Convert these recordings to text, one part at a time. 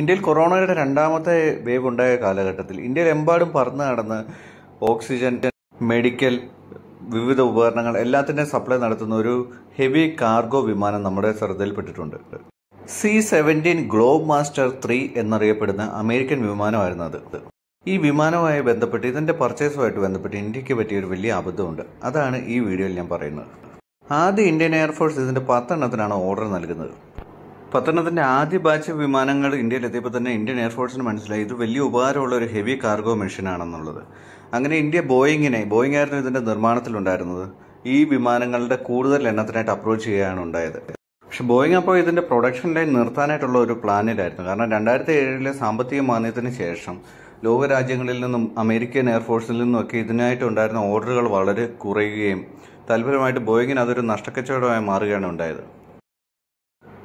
ഇന്ത്യയിൽ കൊറോണയുടെ രണ്ടാമത്തെ വേവ് ഉണ്ടായ കാലഘട്ടത്തിൽ ഇന്ത്യയിൽ എമ്പാടും പറന്ന് നടന്ന് ഓക്സിജൻ മെഡിക്കൽ വിവിധ ഉപകരണങ്ങൾ എല്ലാത്തിൻ്റെയും സപ്ലൈ നടത്തുന്ന ഒരു ഹെവി കാർഗോ വിമാനം നമ്മുടെ ശ്രദ്ധയിൽപ്പെട്ടിട്ടുണ്ട് C seventeen globe master three എന്നറിയപ്പെടുന്ന അമേരിക്കൻ വിമാനമായിരുന്നു അത് ഈ വിമാനവുമായി ബന്ധപ്പെട്ട് ഇതിന്റെ പർച്ചേസുമായിട്ട് ബന്ധപ്പെട്ട് ഇന്ത്യക്ക് പറ്റിയ ഒരു വലിയ അബദ്ധമുണ്ട് അതാണ് ഈ വീഡിയോയിൽ ഞാൻ പറയുന്നത് ആദ്യ ഇന്ത്യൻ എയർഫോഴ്സ് ഇതിന്റെ പത്തെണ്ണത്തിനാണ് ഓർഡർ നൽകുന്നത് പത്തനത്തിന്റെ ആദ്യ ബാച്ച് വിമാനങ്ങൾ ഇന്ത്യയിലെത്തിയപ്പോൾ തന്നെ ഇന്ത്യൻ എയർഫോഴ്സിന് മനസ്സിലായി ഇത് വലിയ ഉപകാരമുള്ള ഒരു ഹെവി കാർഗോ ആണെന്നുള്ളത് അങ്ങനെ ഇന്ത്യ ബോയിങ്ങിനെ ബോയിങ് ആയിരുന്നു ഇതിൻ്റെ നിർമ്മാണത്തിലുണ്ടായിരുന്നത് ഈ വിമാനങ്ങളുടെ കൂടുതൽ എണ്ണത്തിനായിട്ട് അപ്രോച്ച് ചെയ്യുകയാണ് ഉണ്ടായത് പക്ഷെ ബോയിങ് അപ്പോൾ ഇതിൻ്റെ പ്രൊഡക്ഷൻ ലൈൻ നിർത്താനായിട്ടുള്ള ഒരു പ്ലാനിലായിരുന്നു കാരണം രണ്ടായിരത്തി ഏഴിലെ സാമ്പത്തിക മാന്യത്തിന് ശേഷം ലോകരാജ്യങ്ങളിൽ നിന്നും അമേരിക്കൻ എയർഫോഴ്സിൽ നിന്നുമൊക്കെ ഇതിനായിട്ടുണ്ടായിരുന്ന ഓർഡറുകൾ വളരെ കുറയുകയും തൽപരമായിട്ട് ബോയിങ്ങിന് അതൊരു നഷ്ടക്കച്ചവടമായി മാറുകയാണ് ഉണ്ടായത്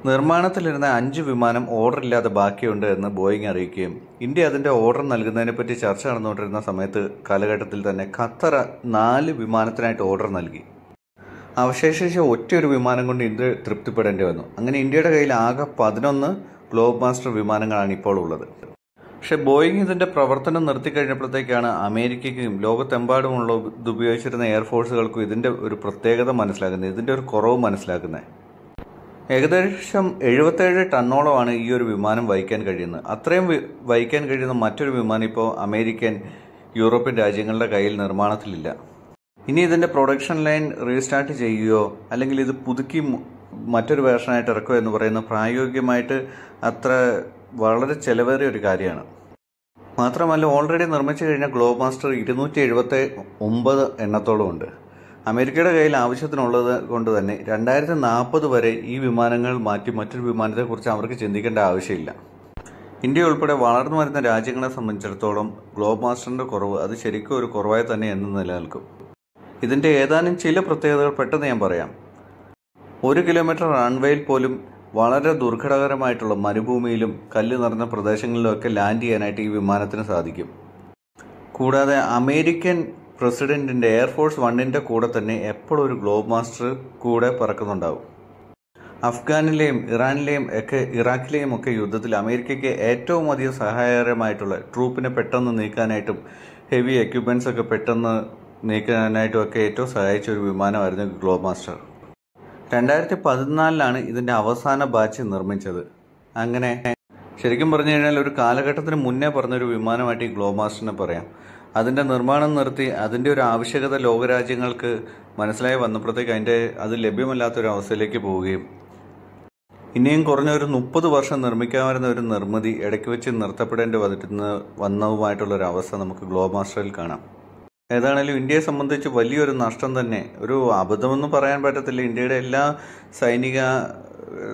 നിർമ്മാണത്തിലിരുന്ന അഞ്ച് വിമാനം ഇല്ലാതെ ബാക്കിയുണ്ട് എന്ന് ബോയിങ് അറിയിക്കുകയും ഇന്ത്യ അതിൻ്റെ ഓർഡർ നൽകുന്നതിനെപ്പറ്റി ചർച്ച നടന്നുകൊണ്ടിരുന്ന സമയത്ത് കാലഘട്ടത്തിൽ തന്നെ ഖത്തർ നാല് വിമാനത്തിനായിട്ട് ഓർഡർ നൽകി അവശേഷിച്ച ഒറ്റയൊരു വിമാനം കൊണ്ട് ഇന്ത്യ തൃപ്തിപ്പെടേണ്ടി വന്നു അങ്ങനെ ഇന്ത്യയുടെ കയ്യിൽ ആകെ പതിനൊന്ന് ഗ്ലോബ് മാസ്റ്റർ വിമാനങ്ങളാണ് ഇപ്പോൾ ഉള്ളത് പക്ഷെ ബോയിങ് ഇതിന്റെ പ്രവർത്തനം നിർത്തിക്കഴിഞ്ഞപ്പോഴത്തേക്കാണ് അമേരിക്കയ്ക്കും ലോകത്തെമ്പാടുമുള്ള ഇതുപയോഗിച്ചിരുന്ന എയർഫോഴ്സുകൾക്കും ഇതിന്റെ ഒരു പ്രത്യേകത മനസ്സിലാക്കുന്നത് ഇതിന്റെ ഒരു കുറവ് മനസ്സിലാക്കുന്നത് ഏകദേശം എഴുപത്തേഴ് ടണ്ണോളമാണ് ഈ ഒരു വിമാനം വഹിക്കാൻ കഴിയുന്നത് അത്രയും വഹിക്കാൻ കഴിയുന്ന മറ്റൊരു വിമാനം ഇപ്പോൾ അമേരിക്കൻ യൂറോപ്യൻ രാജ്യങ്ങളുടെ കയ്യിൽ നിർമ്മാണത്തിലില്ല ഇനി ഇതിൻ്റെ പ്രൊഡക്ഷൻ ലൈൻ റീസ്റ്റാർട്ട് ചെയ്യുകയോ അല്ലെങ്കിൽ ഇത് പുതുക്കി മറ്റൊരു വേർഷനായിട്ട് ഇറക്കുക എന്ന് പറയുന്ന പ്രായോഗികമായിട്ട് അത്ര വളരെ ചിലവേറിയ ഒരു കാര്യമാണ് മാത്രമല്ല ഓൾറെഡി നിർമ്മിച്ചു കഴിഞ്ഞ ഗ്ലോബ് മാസ്റ്റർ ഇരുന്നൂറ്റി എഴുപത്തി ഒമ്പത് എണ്ണത്തോളം ഉണ്ട് അമേരിക്കയുടെ കയ്യിൽ ആവശ്യത്തിനുള്ളത് കൊണ്ട് തന്നെ രണ്ടായിരത്തി നാൽപ്പത് വരെ ഈ വിമാനങ്ങൾ മാറ്റി മറ്റൊരു വിമാനത്തെക്കുറിച്ച് അവർക്ക് ചിന്തിക്കേണ്ട ആവശ്യമില്ല ഇന്ത്യ ഉൾപ്പെടെ വളർന്നു വരുന്ന രാജ്യങ്ങളെ സംബന്ധിച്ചിടത്തോളം ഗ്ലോബ് മാസ്റ്ററിൻ്റെ കുറവ് അത് ശരിക്കും ഒരു കുറവായി തന്നെ എന്ന് നിലനിൽക്കും ഇതിൻ്റെ ഏതാനും ചില പ്രത്യേകതകൾ പെട്ടെന്ന് ഞാൻ പറയാം ഒരു കിലോമീറ്റർ റൺവേയിൽ പോലും വളരെ ദുർഘടകരമായിട്ടുള്ള മരുഭൂമിയിലും കല്ല് നിറഞ്ഞ പ്രദേശങ്ങളിലുമൊക്കെ ലാൻഡ് ചെയ്യാനായിട്ട് ഈ വിമാനത്തിന് സാധിക്കും കൂടാതെ അമേരിക്കൻ പ്രസിഡൻറ്റിൻ്റെ എയർഫോഴ്സ് വണ്ണിൻ്റെ കൂടെ തന്നെ എപ്പോഴും ഒരു ഗ്ലോബ് മാസ്റ്റർ കൂടെ പറക്കുന്നുണ്ടാവും അഫ്ഗാനിലെയും ഇറാനിലെയും ഒക്കെ ഇറാഖിലെയും ഒക്കെ യുദ്ധത്തിൽ അമേരിക്കയ്ക്ക് ഏറ്റവും അധികം സഹായകരമായിട്ടുള്ള ട്രൂപ്പിനെ പെട്ടെന്ന് നീക്കാനായിട്ടും ഹെവി എക്യുപ്മെൻസ് ഒക്കെ പെട്ടെന്ന് നീക്കാനായിട്ടും ഒക്കെ ഏറ്റവും സഹായിച്ച ഒരു വിമാനമായിരുന്നു ഗ്ലോബ് മാസ്റ്റർ രണ്ടായിരത്തി പതിനാലിലാണ് ഇതിൻ്റെ അവസാന ബാച്ച് നിർമ്മിച്ചത് അങ്ങനെ ശരിക്കും പറഞ്ഞു കഴിഞ്ഞാൽ ഒരു കാലഘട്ടത്തിന് മുന്നേ പറഞ്ഞൊരു വിമാനമായിട്ട് ഈ ഗ്ലോബ് മാസ്റ്ററിനെ പറയാം അതിൻ്റെ നിർമ്മാണം നിർത്തി അതിൻ്റെ ഒരു ആവശ്യകത ലോകരാജ്യങ്ങൾക്ക് മനസ്സിലായി വന്നപ്പോഴത്തേക്ക് അതിൻ്റെ അത് ലഭ്യമല്ലാത്തൊരു അവസ്ഥയിലേക്ക് പോവുകയും ഇനിയും കുറഞ്ഞ ഒരു മുപ്പത് വർഷം നിർമ്മിക്കാൻ വരുന്ന ഒരു നിർമ്മിതി ഇടയ്ക്ക് വെച്ച് നിർത്തപ്പെടേണ്ടി വന്നിട്ടുന്ന വന്നതുമായിട്ടുള്ള ഒരു അവസ്ഥ നമുക്ക് ഗ്ലോബ് മാസ്റ്ററിൽ കാണാം ഏതാണേലും ഇന്ത്യയെ സംബന്ധിച്ച് വലിയൊരു നഷ്ടം തന്നെ ഒരു അബദ്ധമെന്ന് പറയാൻ പറ്റത്തില്ല ഇന്ത്യയുടെ എല്ലാ സൈനിക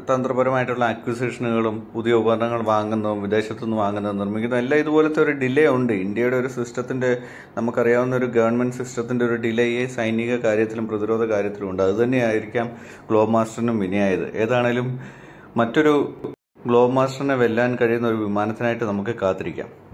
തന്ത്രപരമായിട്ടുള്ള അക്വിസിഷനുകളും പുതിയ ഉപകരണങ്ങൾ വാങ്ങുന്നതും വിദേശത്തു നിന്ന് വാങ്ങുന്നതും നിർമ്മിക്കുന്നതും എല്ലാം ഇതുപോലത്തെ ഒരു ഡിലേ ഉണ്ട് ഇന്ത്യയുടെ ഒരു സിസ്റ്റത്തിൻ്റെ നമുക്കറിയാവുന്ന ഒരു ഗവൺമെൻറ് സിസ്റ്റത്തിൻ്റെ ഒരു ഡിലേ സൈനിക കാര്യത്തിലും പ്രതിരോധ കാര്യത്തിലും ഉണ്ട് അതുതന്നെയായിരിക്കാം ഗ്ലോ മാസ്റ്ററിനും വിനയായത് ഏതാണേലും മറ്റൊരു ഗ്ലോ മാസ്റ്ററിനെ വെല്ലാൻ കഴിയുന്ന ഒരു വിമാനത്തിനായിട്ട് നമുക്ക് കാത്തിരിക്കാം